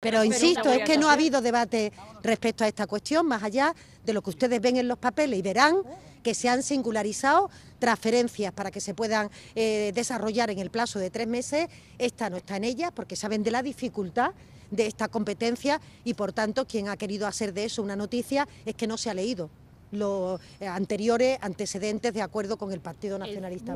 Pero, insisto, es que no ha habido debate respecto a esta cuestión, más allá de lo que ustedes ven en los papeles y verán que se han singularizado transferencias para que se puedan eh, desarrollar en el plazo de tres meses. Esta no está en ellas porque saben de la dificultad de esta competencia y, por tanto, quien ha querido hacer de eso una noticia es que no se ha leído los eh, anteriores antecedentes de acuerdo con el Partido Nacionalista.